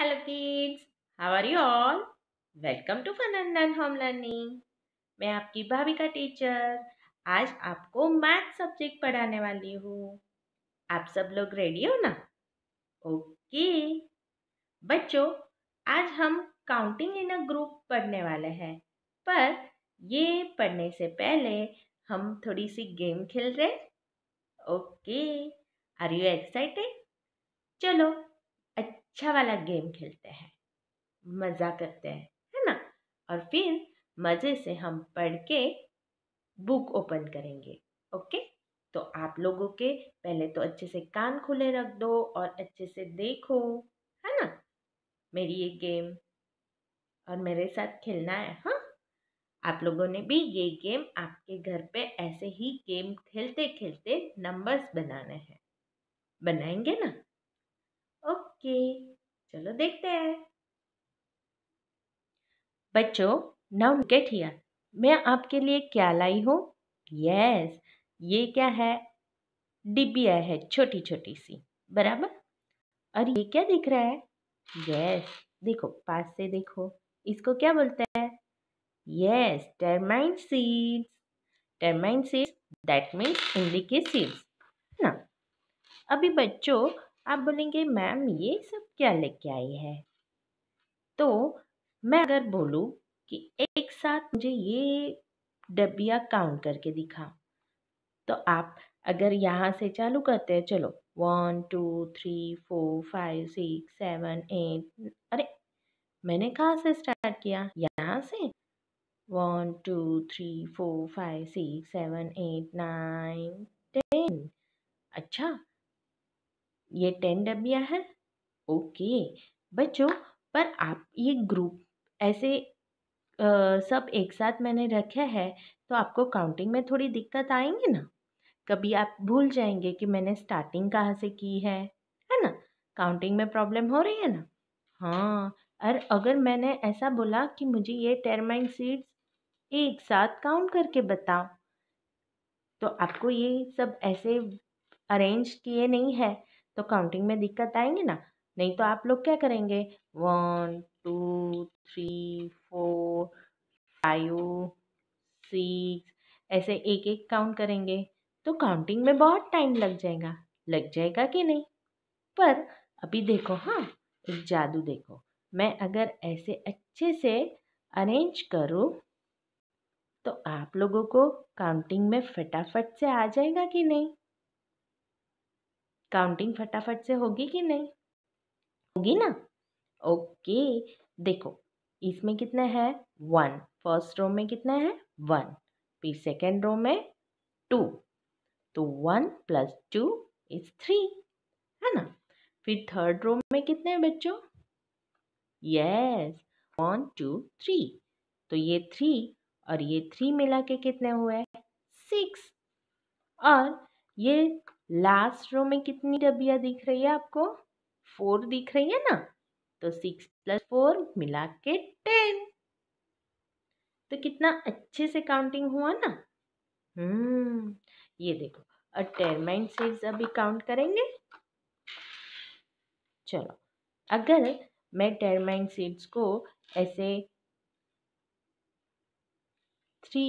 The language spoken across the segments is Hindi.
Hello kids, how are you all? Welcome to Fanandan Home Learning. मैं आपकी भाभी का टीचर आज आपको मैथ सब्जेक्ट पढ़ाने वाली हूँ आप सब लोग रेडी हो ना ओके बच्चों आज हम काउंटिंग इन अ ग्रुप पढ़ने वाले हैं पर ये पढ़ने से पहले हम थोड़ी सी गेम खेल रहे ओके आर यू एक्साइटेड चलो अच्छा वाला गेम खेलते हैं मज़ा करते हैं है ना और फिर मज़े से हम पढ़ के बुक ओपन करेंगे ओके तो आप लोगों के पहले तो अच्छे से कान खुले रख दो और अच्छे से देखो है ना मेरी ये गेम और मेरे साथ खेलना है हाँ आप लोगों ने भी ये गेम आपके घर पे ऐसे ही गेम खेलते खेलते नंबर्स बनाने हैं बनाएंगे ना ओके चलो देखते हैं बच्चों नाउ गेट हियर मैं आपके लिए क्या लाई हूँ यस ये क्या है डिबिया है छोटी छोटी सी बराबर और ये क्या दिख रहा है यस देखो पास से देखो इसको क्या बोलते हैं yes tamarind seeds tamarind seeds that means इमली के सीड्स ना अभी बच्चों आप बोलेंगे मैम ये सब क्या लेके आई है तो मैं अगर बोलूँ कि एक साथ मुझे ये डब्बिया काउंट करके दिखा तो आप अगर यहाँ से चालू करते हैं चलो one two three four five six seven eight अरे मैंने कहाँ से स्टार्ट किया यहाँ से one two three four five six seven eight nine ten अच्छा ये टेन डब्बिया है ओके बच्चों पर आप ये ग्रुप ऐसे आ, सब एक साथ मैंने रखा है तो आपको काउंटिंग में थोड़ी दिक्कत आएंगी ना कभी आप भूल जाएंगे कि मैंने स्टार्टिंग कहाँ से की है है ना काउंटिंग में प्रॉब्लम हो रही है ना हाँ और अगर मैंने ऐसा बोला कि मुझे ये टेरमाइन सीड्स एक साथ काउंट करके बताओ तो आपको ये सब ऐसे अरेंज किए नहीं है तो काउंटिंग में दिक्कत आएंगे ना नहीं तो आप लोग क्या करेंगे one two three four five six ऐसे एक एक काउंट करेंगे तो काउंटिंग में बहुत टाइम लग जाएगा लग जाएगा कि नहीं पर अभी देखो हाँ एक जादू देखो मैं अगर ऐसे अच्छे से अरेंज करूँ तो आप लोगों को काउंटिंग में फटाफट से आ जाएगा कि नहीं काउंटिंग फटाफट से होगी कि नहीं होगी ना ओके देखो इसमें कितने हैं वन फर्स्ट रो में कितने है वन फिर सेकेंड रो में टू तो one plus two is three है ना फिर थर्ड रो में कितने हैं बच्चों यस वन टू थ्री तो ये थ्री और ये थ्री मिला के कितने हुए सिक्स और ये लास्ट रो में कितनी डबिया दिख रही है आपको फोर दिख रही है ना तो सिक्स प्लस फोर मिला के टेन तो कितना अच्छे से काउंटिंग हुआ ना हम्म ये देखो और से सीड्स अभी काउंट करेंगे चलो अगर मैं टेरमाइन सीड्स को ऐसे थ्री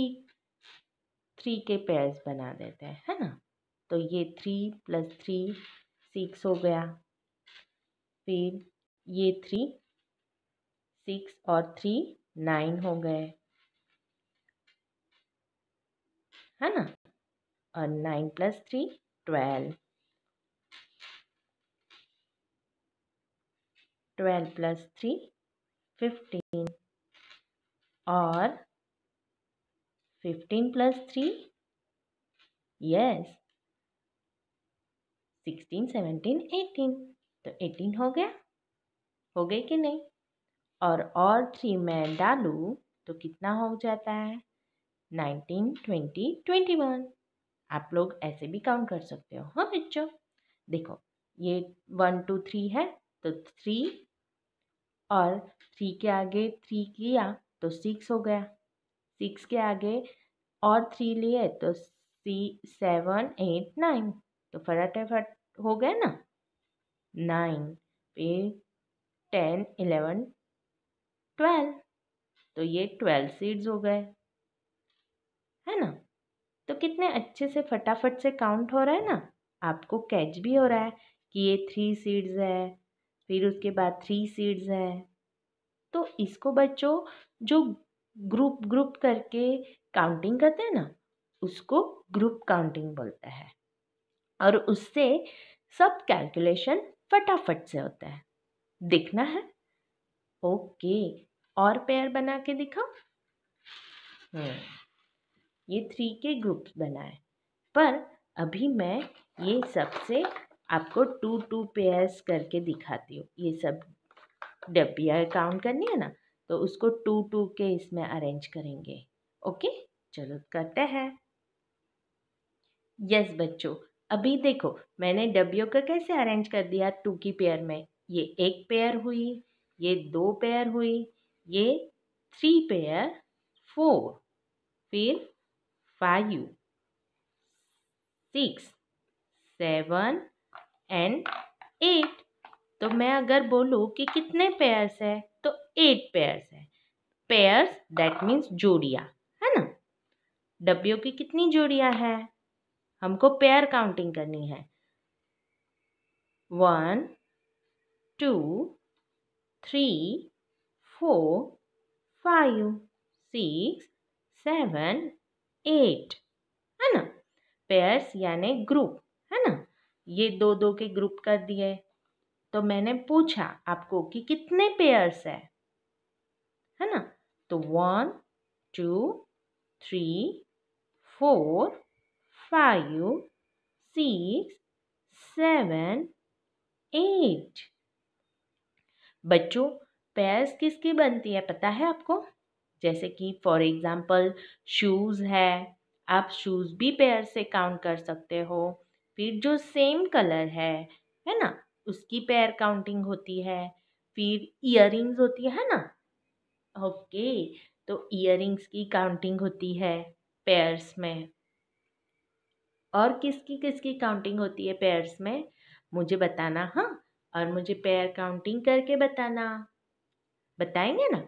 थ्री के पेयर्स बना देते हैं है ना तो ये थ्री प्लस थ्री सिक्स हो गया फिर ये थ्री सिक्स और थ्री नाइन हो गए है ना और nine plus three twelve twelve plus three fifteen और fifteen plus three yes sixteen seventeen eighteen तो एटीन हो गया हो गए कि नहीं और और थ्री मैं डालूँ तो कितना हो जाता है नाइनटीन ट्वेंटी ट्वेंटी वन आप लोग ऐसे भी काउंट कर सकते हो हाँ बच्चों देखो ये वन टू थ्री है तो थ्री और थ्री के आगे थ्री किया तो सिक्स हो गया सिक्स के आगे और थ्री लिए तो सी सेवन एट नाइन तो फटाफट हो गए ना नाइन फिर टेन इलेवन ट्वेल्व तो ये ट्वेल्व सीड्स हो गए है ना तो कितने अच्छे से फटाफट से काउंट हो रहा है ना आपको कैच भी हो रहा है कि ये थ्री सीड्स है फिर उसके बाद थ्री सीड्स है तो इसको बच्चों जो ग्रुप ग्रुप करके काउंटिंग करते हैं ना उसको ग्रुप काउंटिंग बोलता है और उससे सब कैलकुलेशन फटाफट से होता है दिखना है ओके और पेयर बना के दिखाओ हम्म, ये थ्री के ग्रुप्स बनाए पर अभी मैं ये सबसे आपको टू टू पेयर्स करके दिखाती हूँ ये सब डब्बिया काउंट करनी है ना तो उसको टू टू के इसमें अरेंज करेंगे ओके चलो करते हैं यस बच्चों अभी देखो मैंने डब्बियों का कैसे अरेंज कर दिया टू की पेयर में ये एक पेयर हुई ये दो पेयर हुई ये थ्री पेयर फोर फिर five six seven and eight तो मैं अगर बोलूँ कि कितने पेयर्स है तो एट पेयर्स है पेयर्स दैट मीन्स जोड़िया है ना डब्बियों की कितनी जोड़िया है हमको पेयर काउंटिंग करनी है one two three four five six seven eight है ना पेयर्स यानी ग्रुप है ना ये दो दो के ग्रुप कर दिए तो मैंने पूछा आपको कि कितने पेयर्स है है ना तो one two three four five, six, seven, eight. बच्चों पेयर्स किसकी बनती है पता है आपको जैसे कि फॉर एग्जाम्पल शूज़ है आप शूज़ भी पेयर से काउंट कर सकते हो फिर जो सेम कलर है है ना उसकी पेयर काउंटिंग होती है फिर इयर होती है ना ओके okay, तो इयर की काउंटिंग होती है पेयर्स में और किसकी किसकी काउंटिंग होती है पेयर्स में मुझे बताना हाँ और मुझे पेयर काउंटिंग करके बताना बताएंगे ना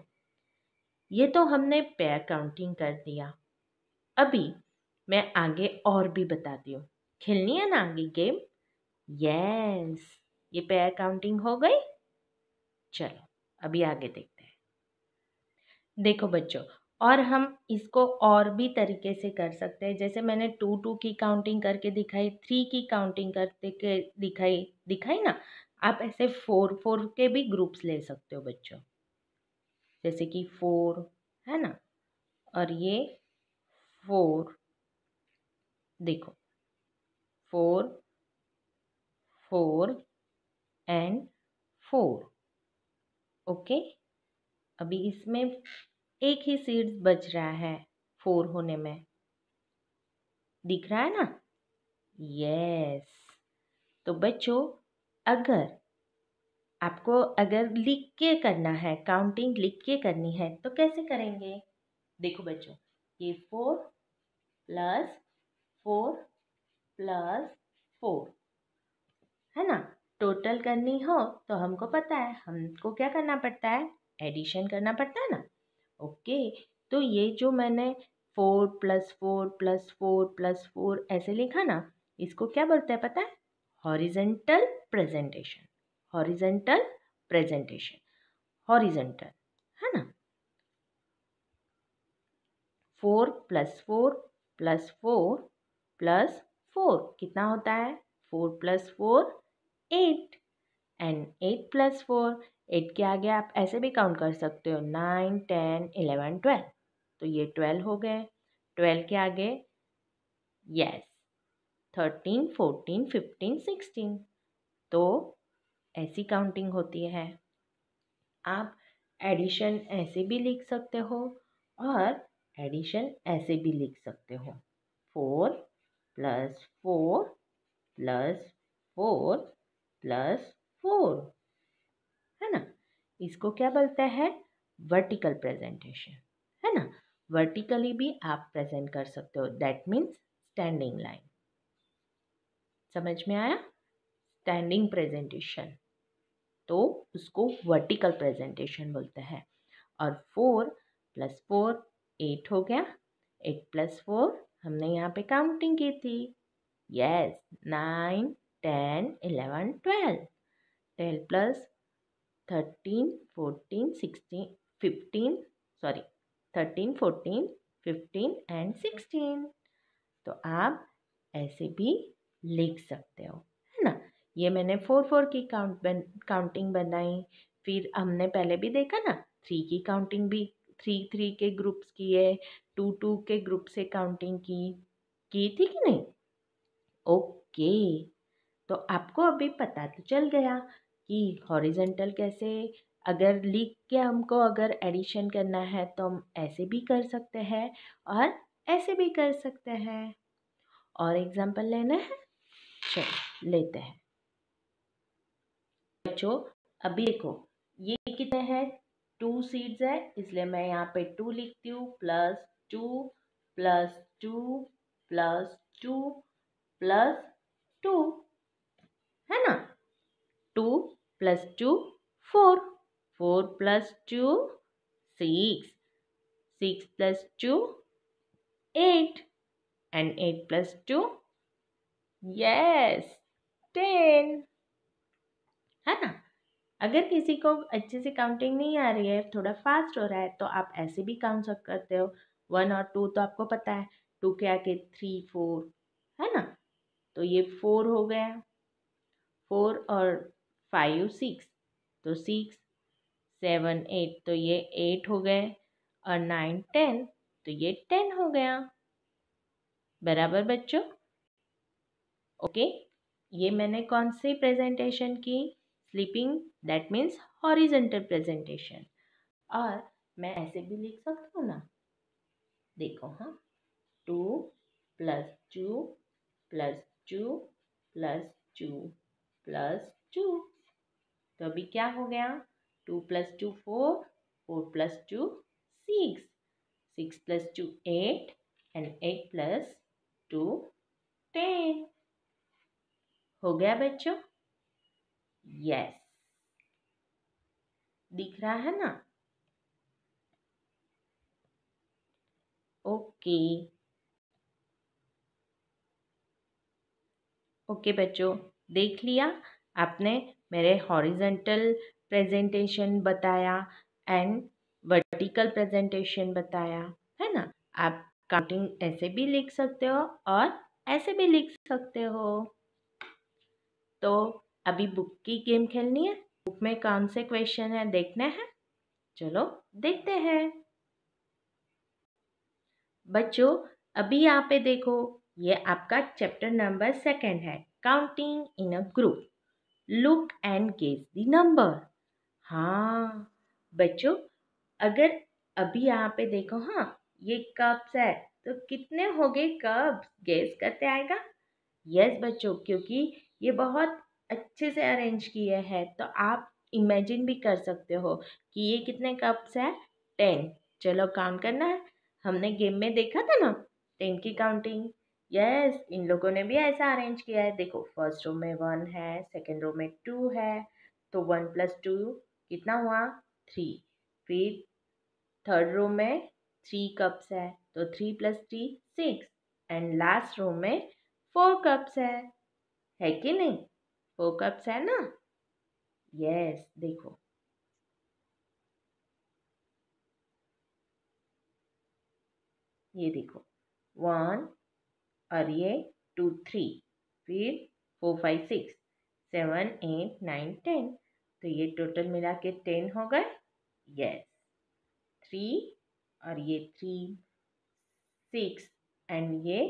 ये तो हमने पेयर काउंटिंग कर दिया अभी मैं आगे और भी बताती हूँ खेलनी है ना आगे गेम यस ये पेयर काउंटिंग हो गई चलो अभी आगे देखते हैं देखो बच्चों और हम इसको और भी तरीके से कर सकते हैं जैसे मैंने टू टू की काउंटिंग करके दिखाई थ्री की काउंटिंग करते के दिखाई दिखाई ना आप ऐसे फोर फोर के भी ग्रुप्स ले सकते हो बच्चों जैसे कि फोर है ना और ये फोर देखो four four and four okay अभी इसमें एक ही सीड्स बच रहा है फोर होने में दिख रहा है ना यस तो बच्चों अगर आपको अगर लिख के करना है काउंटिंग लिख के करनी है तो कैसे करेंगे देखो बच्चों ये four plus four plus four है ना टोटल करनी हो तो हमको पता है हमको क्या करना पड़ता है एडिशन करना पड़ता है ना ओके तो ये जो मैंने four plus four plus four plus four ऐसे लिखा ना इसको क्या बोलते हैं पता है horizontal presentation horizontal presentation horizontal है ना four plus four plus four plus four कितना होता है four plus four eight and eight plus four eight के आगे आप ऐसे भी काउंट कर सकते हो नाइन टेन इलेवन ट्वेल्व तो ये ट्वेल्व हो गए ट्वेल्व के आगे yes thirteen fourteen fifteen sixteen तो ऐसी काउंटिंग होती है आप एडिशन ऐसे भी लिख सकते हो और एडिशन ऐसे भी लिख सकते हो four plus four plus four plus four है ना इसको क्या बोलते हैं वर्टिकल प्रेजेंटेशन है ना वर्टिकली भी आप प्रेजेंट कर सकते हो दैट मीन्स स्टैंडिंग लाइन समझ में आया स्टैंडिंग प्रेजेंटेशन तो उसको वर्टिकल प्रेजेंटेशन बोलते हैं और फोर प्लस फोर एट हो गया एट प्लस फोर हमने यहाँ पे काउंटिंग की थी yes nine ten eleven twelve ten plus thirteen fourteen sixteen fifteen sorry thirteen fourteen fifteen and sixteen तो आप ऐसे भी लिख सकते हो है ना ये मैंने फोर फोर की काउंट बन काउंटिंग बनाई फिर हमने पहले भी देखा ना थ्री की काउंटिंग भी थ्री थ्री के ग्रुप्स की है टू टू के ग्रुप से काउंटिंग की की थी कि नहीं ओके तो आपको अभी पता तो चल गया कि हॉरिजेंटल कैसे अगर लिख के हमको अगर एडिशन करना है तो हम ऐसे भी कर सकते हैं और ऐसे भी कर सकते हैं और एग्जांपल लेना है चलो लेते हैं बच्चों अभी देखो ये कितने हैं टू सीड्स है इसलिए मैं यहाँ पे टू लिखती हूँ plus two plus two plus two plus two है ना two plus two four four plus two six six plus two eight and eight plus two yes ten है ना अगर किसी को अच्छे से काउंटिंग नहीं आ रही है थोड़ा फास्ट हो रहा है तो आप ऐसे भी काउंट सब करते हो वन और टू तो आपको पता है टू के आके थ्री फोर है ना तो ये फोर हो गया फोर और फाइव सिक्स तो सिक्स सेवन एट तो ये एट हो गए और नाइन टेन तो ये टेन हो गया बराबर बच्चों ओके ये मैंने कौन सी प्रेजेंटेशन की sleeping that means horizontal presentation और मैं ऐसे भी लिख सकती हूँ ना देखो हाँ two plus two plus two plus two plus two तो अभी क्या हो गया two plus two four four plus two six six plus two eight and eight plus two ten हो गया बच्चों यस दिख रहा है ना ओके ओके बच्चों देख लिया आपने मेरे हॉरिजेंटल प्रेजेंटेशन बताया एंड वर्टिकल प्रेजेंटेशन बताया है ना आप काउंटिंग ऐसे भी लिख सकते हो और ऐसे भी लिख सकते हो तो अभी बुक की गेम खेलनी है बुक में कौन से क्वेश्चन है देखने हैं चलो देखते हैं बच्चों अभी यहाँ पे देखो ये आपका चैप्टर नंबर सेकंड है counting in a group look and guess the number हाँ बच्चों अगर अभी यहाँ पे देखो हाँ ये कप्स है तो कितने हो गए कप्स गेस करते आएगा यस बच्चों क्योंकि ये बहुत अच्छे से अरेंज किए हैं तो आप इमेजिन भी कर सकते हो कि ये कितने कप्स है टेन चलो काउंट करना है हमने गेम में देखा था ना टेन की काउंटिंग यस इन लोगों ने भी ऐसा अरेंज किया है देखो फर्स्ट रो में वन है सेकेंड रो में टू है तो वन प्लस टू कितना हुआ थ्री फिर थर्ड रो में थ्री कप्स है तो three plus three six and last row में फोर कप्स है है कि नहीं फोर कप्स है ना यस देखो ये देखो वन और ये टू थ्री फिर four five six seven eight nine ten तो ये टोटल मिला के टेन हो गए यस थ्री और ये थ्री सिक्स एंड ये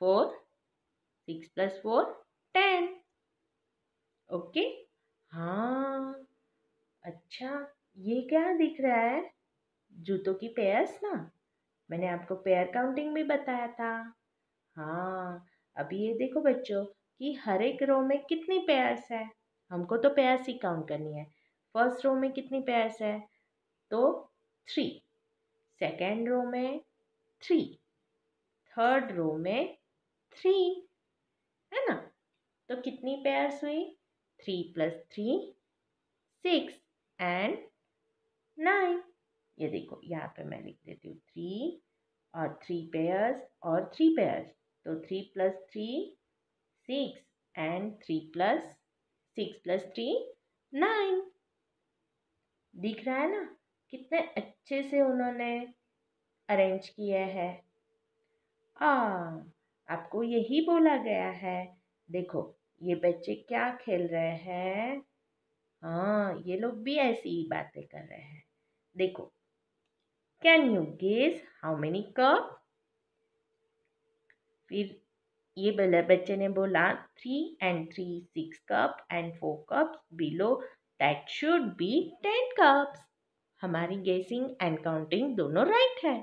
four six plus four ten okay हाँ अच्छा ये क्या दिख रहा है जूतों की पेयर्स ना मैंने आपको पेयर काउंटिंग भी बताया था हाँ अभी ये देखो बच्चों कि हर एक रो में कितनी पेयर्स है हमको तो पेयर्स ही काउंट करनी है फर्स्ट रो में कितनी पेयर्स है तो थ्री सेकेंड रो में थ्री थर्ड रो में थ्री है ना तो कितनी पेयर्स हुई three plus three six and nine ये देखो यहाँ पे मैं लिख देती हूँ थ्री और थ्री पेयर्स और थ्री पेयर्स तो three plus three six and three plus six plus three nine दिख रहा है ना कितने अच्छे से उन्होंने अरेंज किया है आ आपको यही बोला गया है देखो ये बच्चे क्या खेल रहे हैं हाँ ये लोग भी ऐसी ही बातें कर रहे हैं देखो can you guess how many cup फिर ये बच्चे ने बोला three and three six cup and four cups below that should be ten cups हमारी गेसिंग एंड काउंटिंग दोनों राइट है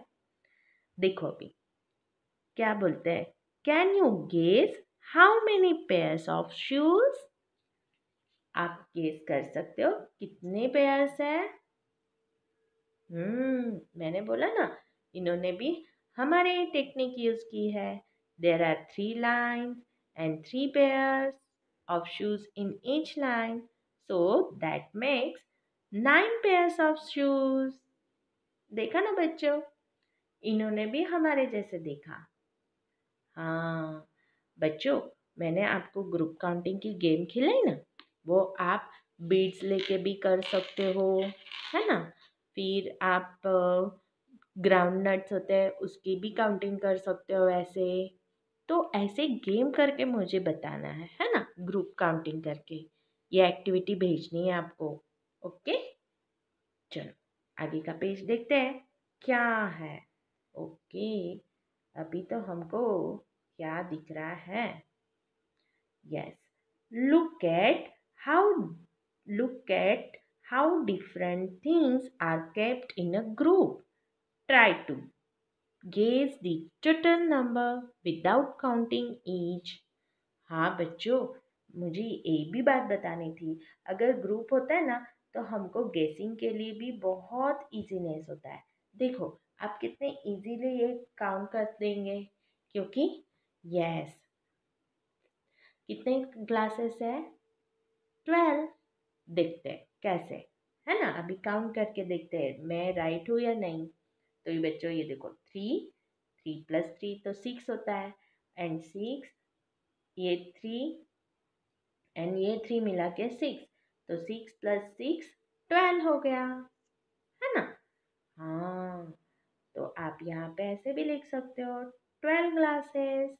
देखो अभी क्या बोलते हैं can you guess how many pairs of shoes आप गेस कर सकते हो कितने पेयर्स है हम्म मैंने बोला ना इन्होंने भी हमारे टेक्निक यूज की है There are three lines and three pairs of shoes in each line. So that makes nine pairs of shoes. देखा ना बच्चों इन्होंने भी हमारे जैसे देखा हाँ बच्चों मैंने आपको ग्रुप काउंटिंग की गेम खिलाई ना वो आप बीड्स लेके भी कर सकते हो है ना फिर आप ग्राउंड uh, नट्स होते हैं उसकी भी काउंटिंग कर सकते हो वैसे तो ऐसे गेम करके मुझे बताना है है ना ग्रुप काउंटिंग करके ये एक्टिविटी भेजनी है आपको ओके चलो आगे का पेज देखते हैं क्या है ओके अभी तो हमको क्या दिख रहा है yes look at how look at how different things are kept in a group try to gauge the total number without counting each हाँ बच्चों मुझे ये भी बात बतानी थी अगर ग्रुप होता है ना तो हमको गेसिंग के लिए भी बहुत इजीनेस होता है देखो आप कितने इजीली ये काउंट कर देंगे क्योंकि यस कितने ग्लासेस है ट्वेल्व देखते हैं कैसे है ना अभी काउंट करके देखते हैं मैं राइट हूँ या नहीं तो ये बच्चों ये देखो थ्री थ्री प्लस थ्री तो सिक्स होता है एंड सिक्स ये थ्री एंड ये थ्री मिला के सिक्स तो सिक्स प्लस सिक्स ट्वेल्व हो गया है ना हाँ तो आप यहाँ पे ऐसे भी लिख सकते हो ट्वेल्व ग्लासेस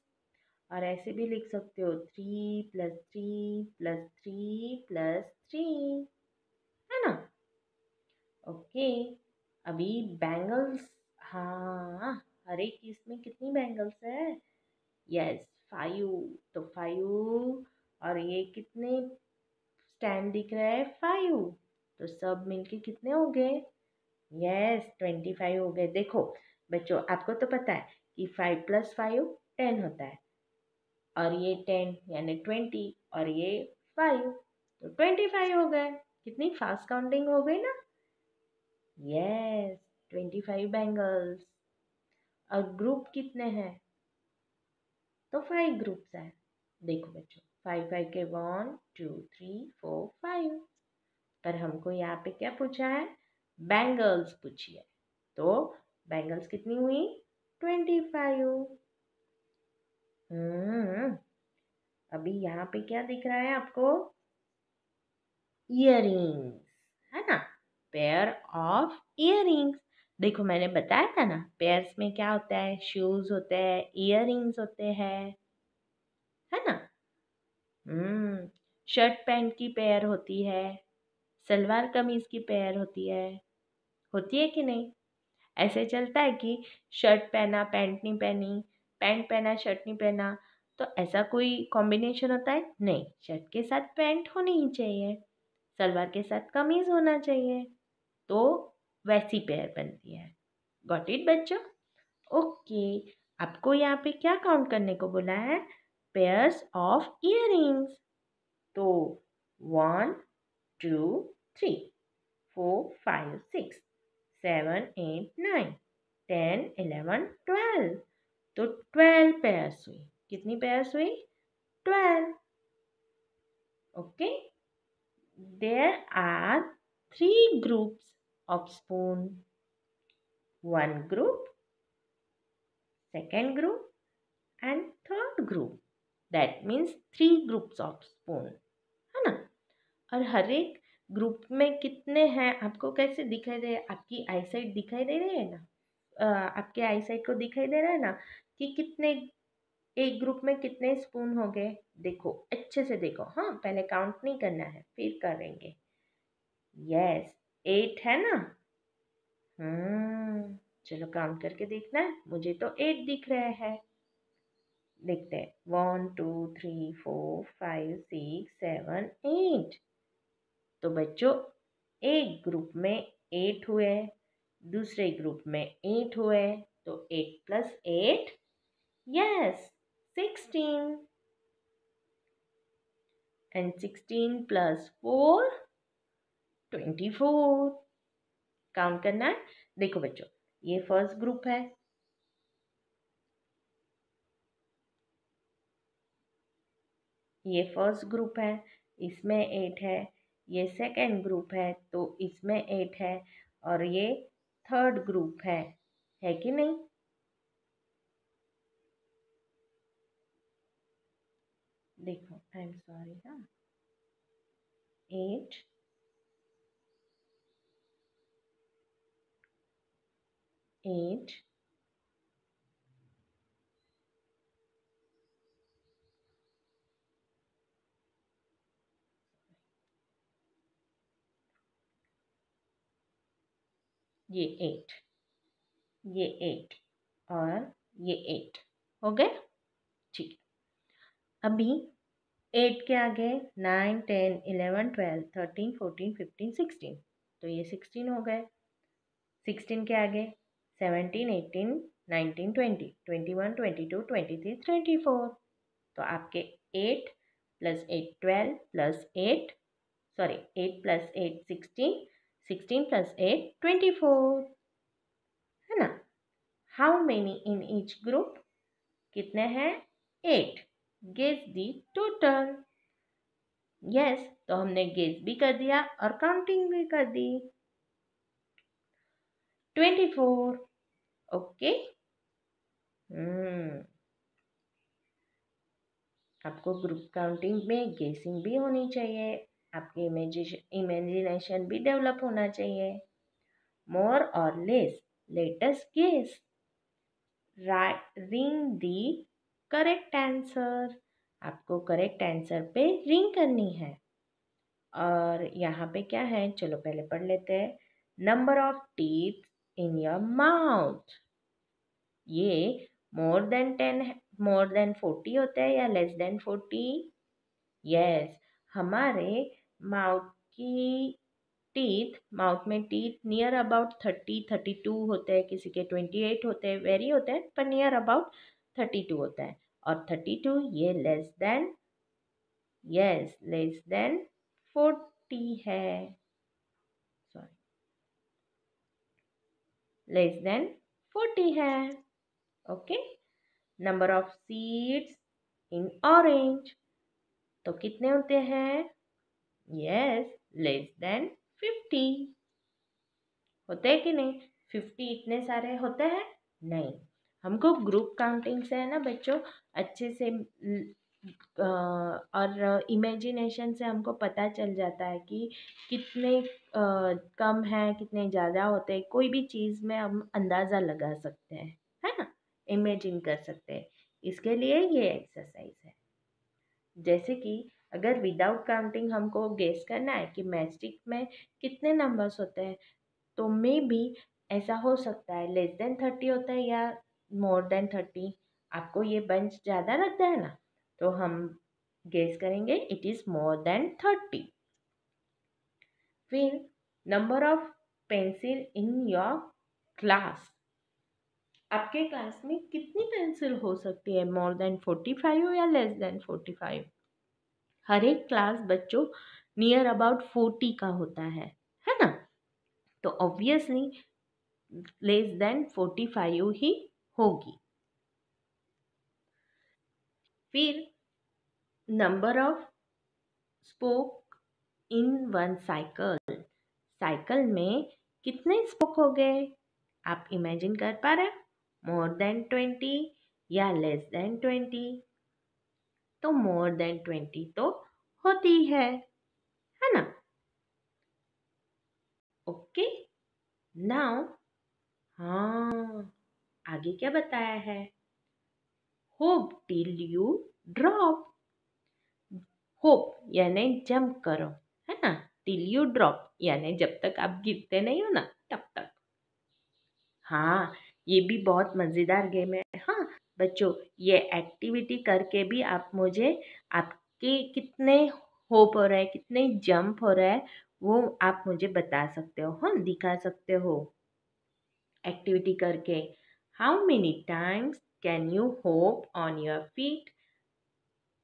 और ऐसे भी लिख सकते हो three plus three plus three plus three है ना ओके अभी बैंगल्स हाँ हर एक चीज़ में कितनी बैंगल्स है यस फाइव तो फाइव और ये कितने स्टैंड दिख रहा है फाइव तो सब मिलके कितने हो गए यस ट्वेंटी फाइव हो गए देखो बच्चों आपको तो पता है कि फाइव प्लस फाइव टेन होता है और ये टेन यानी ट्वेंटी और ये फाइव तो ट्वेंटी फाइव हो गए कितनी फास्ट काउंटिंग हो गई ना यस ट्वेंटी फाइव बैंगल्स और ग्रुप कितने हैं तो फाइव ग्रुप्स हैं देखो बच्चों फाइव फाइव के one two three four five पर हमको यहाँ पे क्या पूछा है बैंगल्स पूछी है तो बैंगल्स कितनी हुई ट्वेंटी हम्म, फाइव अभी यहाँ पे क्या दिख रहा है आपको इयर है ना पेयर ऑफ इयर देखो मैंने बताया था ना पेयर्स में क्या होता है शूज़ होते हैं इयर होते हैं है ना शर्ट हम्म, पैंट की पेयर होती है सलवार कमीज़ की पेयर होती है होती है कि नहीं ऐसे चलता है कि शर्ट पहना पैंट नहीं पहनी पैंट पहना शर्ट नहीं पहना तो ऐसा कोई कॉम्बिनेशन होता है नहीं शर्ट के साथ पैंट होनी ही चाहिए सलवार के साथ कमीज़ होना चाहिए तो वैसी पेयर बनती है गॉट इट बच्चों ओके आपको यहाँ पे क्या काउंट करने को बोला है पेयर्स ऑफ इयर तो one two three four five six seven eight nine ten eleven twelve तो ट्वेल्व पेयर्स हुई कितनी पेयर्स हुई twelve okay there are three groups of spoon one group second group and third group that means three groups of spoon है na और हर एक ग्रुप में कितने हैं आपको कैसे दिखाई दे आपकी आईसाइट दिखाई दे रही है na uh, आपके आईसाइट को दिखाई दे रहा है ना कि कितने एक ग्रुप में कितने स्पून हो गए देखो अच्छे से देखो हाँ पहले काउंट नहीं करना है फिर करेंगे यस एट है ना हम्म चलो काम करके देखना है मुझे तो एट दिख रहे हैं देखते हैं one two three four five six seven eight तो बच्चों एक ग्रुप में एट हुए दूसरे ग्रुप में एट हुए तो eight plus eight yes sixteen and sixteen plus four twenty four count करना है देखो बच्चों ये फर्स्ट ग्रुप है ये फर्स्ट ग्रुप है इसमें एट है ये सेकेंड ग्रुप है तो इसमें एट है और ये थर्ड ग्रुप है है कि नहीं देखो आई एम सॉरी हाँ एट eight, ये एट ये एट और ये एट हो गए ठीक अभी एट के आगे nine ten eleven twelve thirteen fourteen fifteen sixteen तो ये सिक्सटीन हो गए सिक्सटीन के आगे seventeen eighteen nineteen twenty twenty one twenty two twenty three twenty four तो आपके eight plus eight twelve plus eight sorry eight plus eight sixteen sixteen plus eight twenty four है ना how many in each group कितने हैं eight guess the total yes तो हमने गेस भी कर दिया और काउंटिंग भी कर दी ट्वेंटी फोर ओके हम्म। आपको ग्रुप काउंटिंग में गेसिंग भी होनी चाहिए आपके इमेजिशन इमेजिनेशन भी डेवलप होना चाहिए मोर और less latest guess ring the correct answer आपको करेक्ट आंसर पे रिंग करनी है और यहाँ पे क्या है चलो पहले पढ़ लेते हैं number of teeth in your mouth ये more than ten more than forty होता है या लेस देन फोर्टी यस हमारे माउथ की टीथ माउथ में teeth near about thirty thirty two होते हैं किसी के ट्वेंटी एट होते हैं वेरी होते हैं पर नियर अबाउट थर्टी टू होता है और थर्टी टू ये less than yes less than forty है लेस देन फोर्टी है okay number of seeds in orange तो कितने होते हैं यस लेस देन फिफ्टी होते हैं कि नहीं फिफ्टी इतने सारे होते हैं नहीं हमको ग्रुप काउंटिंग से है ना बच्चों अच्छे से और इमेजिनेशन से हमको पता चल जाता है कि कितने कम हैं कितने ज़्यादा होते हैं कोई भी चीज़ में हम अंदाज़ा लगा सकते हैं है ना इमेजिन कर सकते हैं इसके लिए ये एक्सरसाइज है जैसे कि अगर विदाउट काउंटिंग हमको गेस करना है कि मैजिक में कितने नंबर्स होते हैं तो मे भी ऐसा हो सकता है लेस देन थर्टी होता है या मोर देन थर्टी आपको ये बंच ज़्यादा लगता है ना तो हम गेस करेंगे it is more than thirty फिर number of pencil in your class आपके क्लास में कितनी पेंसिल हो सकती है मोर देन फोर्टी फाइव या लेस देन फोर्टी फाइव हर एक क्लास बच्चों नियर अबाउट फोर्टी का होता है है ना तो obviously less than forty five ही होगी फिर number of spoke in one cycle cycle में कितने स्पोक हो गए आप इमेजिन कर पा रहे मोर देन ट्वेंटी या लेस देन ट्वेंटी तो मोर देन ट्वेंटी तो होती है है ना ओके नाउ हाँ आगे क्या बताया है hop till you drop hop यानी जंप करो है ना टिल यू ड्रॉप यानी जब तक आप गिरते नहीं हो ना तब तक हाँ ये भी बहुत मज़ेदार गेम है हाँ बच्चों ये एक्टिविटी करके भी आप मुझे आपके कितने होप हो रहा है कितने जंप हो रहा है वो आप मुझे बता सकते हो हाँ दिखा सकते हो एक्टिविटी करके how many times Can you hop on your feet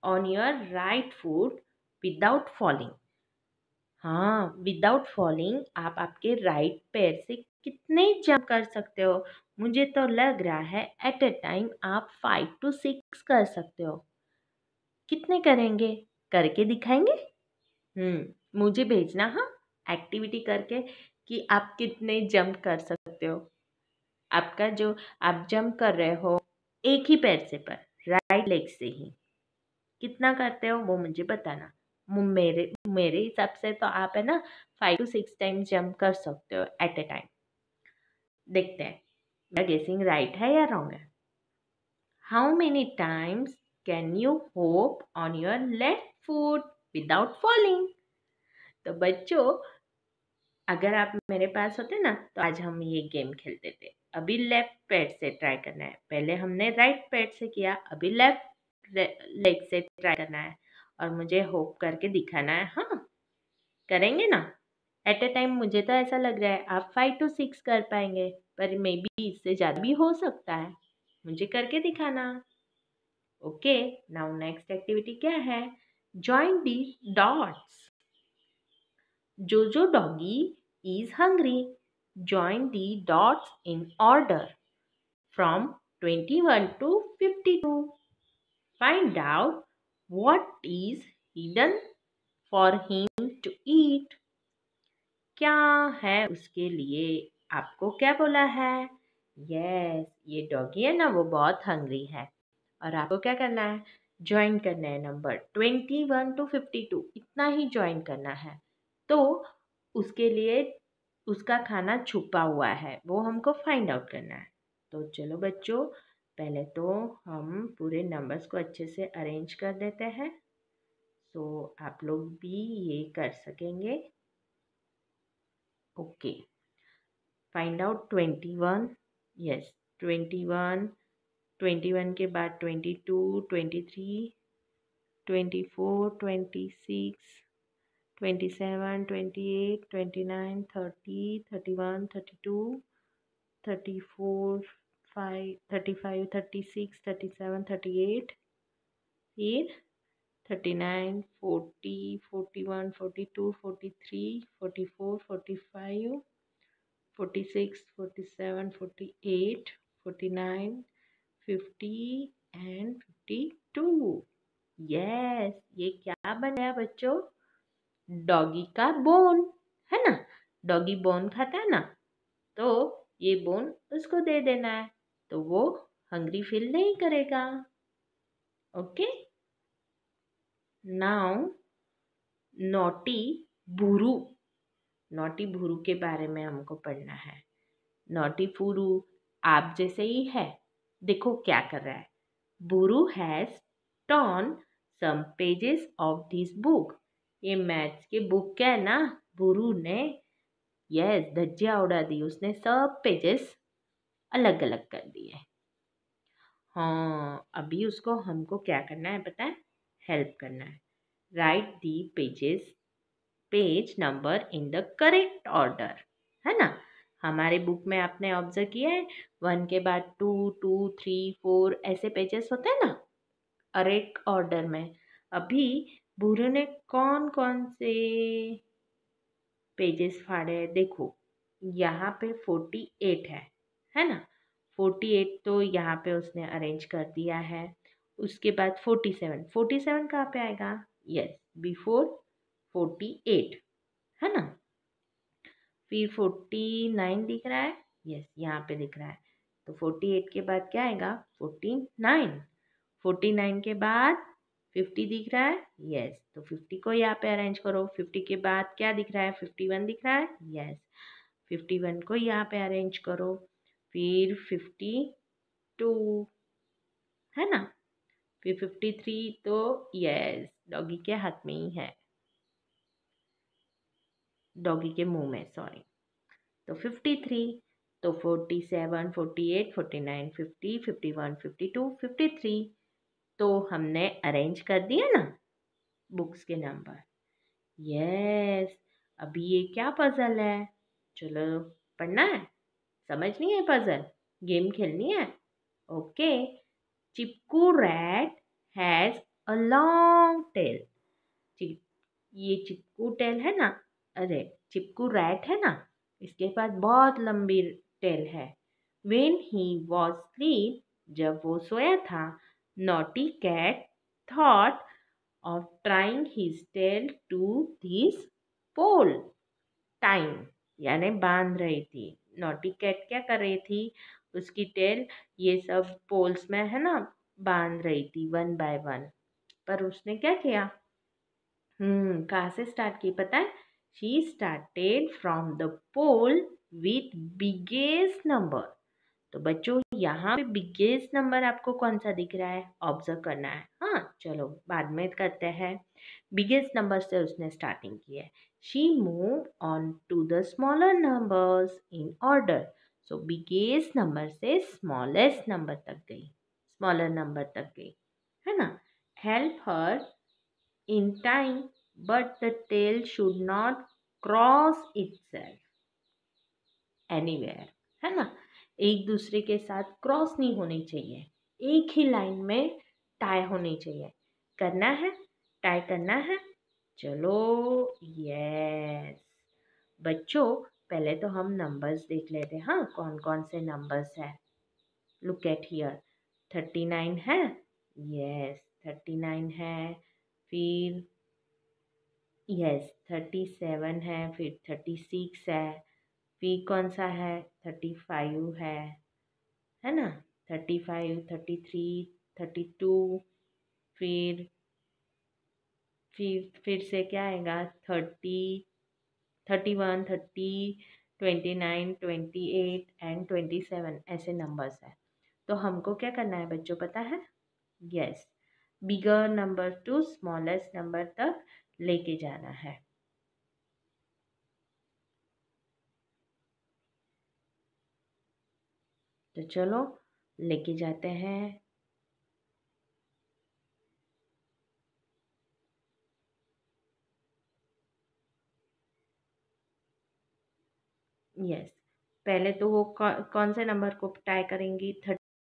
on your right foot without falling? हाँ विदाउट फॉलिंग आप आपके राइट right पैर से कितने जम कर सकते हो मुझे तो लग रहा है एट अ टाइम आप फाइव टू सिक्स कर सकते हो कितने करेंगे करके दिखाएंगे हम्म मुझे भेजना हाँ एक्टिविटी करके कि आप कितने जंप कर सकते हो आपका जो आप जंप कर रहे हो एक ही पैर से पर राइट लेग से ही कितना करते हो वो मुझे बताना मेरे मेरे हिसाब से तो आप है ना five to six time jump कर सकते हो एट ए टाइम देखते हैं मेरा गेसिंग राइट है या रॉन्ग है how many times can you hop on your left foot without falling तो बच्चों अगर आप मेरे पास होते ना तो आज हम ये गेम खेलते थे अभी लेफ्ट पैड से ट्राई करना है पहले हमने राइट पैर से किया अभी लेफ्ट लेग से ट्राई करना है और मुझे होप करके दिखाना है हाँ करेंगे ना एट ए टाइम मुझे तो ऐसा लग रहा है आप फाइव टू सिक्स कर पाएंगे पर मे बी इससे ज़्यादा भी हो सकता है मुझे करके दिखाना ओके नाउ नेक्स्ट एक्टिविटी क्या है ज्वाइन दी डॉट्स जो जो doggy is hungry join the dots in order from 21 to 52. Find out what is hidden for him to eat. क्या है उसके लिए आपको क्या बोला है यस ये डॉगी है ना वो बहुत हंग्री है और आपको क्या करना है ज्वाइन करना है number twenty one to fifty two इतना ही ज्वाइन करना है तो उसके लिए उसका खाना छुपा हुआ है वो हमको फाइंड आउट करना है तो चलो बच्चों पहले तो हम पूरे नंबर्स को अच्छे से अरेंज कर देते हैं तो आप लोग भी ये कर सकेंगे okay find out twenty one yes twenty one twenty one के बाद twenty two twenty three twenty four twenty six twenty seven twenty eight twenty nine thirty thirty one thirty two thirty four five thirty five thirty six thirty seven thirty eight फिर thirty nine forty forty one forty two forty three forty four forty five forty six forty seven forty eight forty nine fifty and fifty two yes ये क्या बनाया बच्चों डॉगी का बोन है ना डॉगी बोन खाता है ना तो ये बोन उसको दे देना है तो वो हंग्री फील नहीं करेगा okay now naughty Bhuru naughty Bhuru के बारे में हमको पढ़ना है नोटी भूरू आप जैसे ही है देखो क्या कर रहा है Bhuru has torn some pages of this book ये मैथ्स की बुक क्या है ना गुरु ने यस धज्जिया उड़ा दी उसने सब पेजेस अलग अलग कर दिए हाँ अभी उसको हमको क्या करना है पता है हेल्प करना है write the pages page number in the correct order है ना हमारे बुक में आपने ऑब्जर्व किया है वन के बाद टू टू थ्री फोर ऐसे पेजेस होते हैं ना अरेक्ट ऑर्डर में अभी भूरों ने कौन कौन से पेजेस फाड़े हैं देखो यहाँ पे फोर्टी एट है है ना फोर्टी एट तो यहाँ पे उसने अरेंज कर दिया है उसके बाद फोर्टी सेवन फोर्टी सेवन कहाँ पे आएगा यस बिफोर फोर्टी एट है ना फिर फोर्टी नाइन दिख रहा है यस यहाँ पे दिख रहा है तो फोर्टी एट के बाद क्या आएगा फोर्टी नाइन फोर्टी नाइन के बाद फिफ्टी दिख रहा है यस तो फिफ्टी को यहाँ पे अरेंज करो फिफ्टी के बाद क्या दिख रहा है फिफ्टी वन दिख रहा है यस फिफ्टी वन को यहाँ पे अरेंज करो फिर फिफ्टी टू है ना फिर फिफ्टी थ्री तो यस डॉगी के हाथ में ही है डॉगी के मुंह में सॉरी तो फिफ्टी थ्री तो forty seven forty eight forty nine fifty fifty one fifty two fifty three तो हमने अरेंज कर दिया ना बुक्स के नंबर यस अभी ये क्या पजल है चलो पढ़ना है समझनी है पजल गेम खेलनी है okay Chipku rat has a long tail ये चिपकू टेल है ना अरे चिपकू रैट है ना इसके पास बहुत लंबी टेल है वेन ही वॉज स्लीप जब वो सोया था naughty cat thought of trying his tail to this pole. Time यानी बांध रही थी नोटी कैट क्या कर रही थी उसकी टेल ये सब पोल्स में है ना बांध रही थी वन बाय वन पर उसने क्या किया हम्म, कहाँ से स्टार्ट की पता है she started from the pole with biggest number तो बच्चों यहाँ पे बिगेस्ट नंबर आपको कौन सा दिख रहा है ऑब्जर्व करना है हाँ चलो बाद में करते हैं बिगेस्ट नंबर से उसने स्टार्टिंग की है she move on to the smaller numbers in order so biggest number से स्मॉलेस्ट नंबर तक गई स्मॉलर नंबर तक गई है ना help her in time but the tail should not cross itself any है ना एक दूसरे के साथ क्रॉस नहीं होने चाहिए एक ही लाइन में टाई होनी चाहिए करना है टाई करना है चलो यस बच्चों पहले तो हम नंबर्स देख लेते हैं हाँ कौन कौन से नंबर्स है look at here thirty nine है यस थर्टी नाइन है फिर यस थर्टी सेवन है फिर थर्टी सिक्स है पी कौन सा है थर्टी फाइव है है ना thirty five thirty three thirty two फिर फिर फिर से क्या आएगा thirty thirty one thirty twenty nine twenty eight and twenty seven ऐसे नंबर्स हैं तो हमको क्या करना है बच्चों पता है yes bigger number to smallest number तक लेके जाना है तो चलो लेके जाते हैं यस पहले तो वो कौन कौन से नंबर को टाई करेंगी थर्टी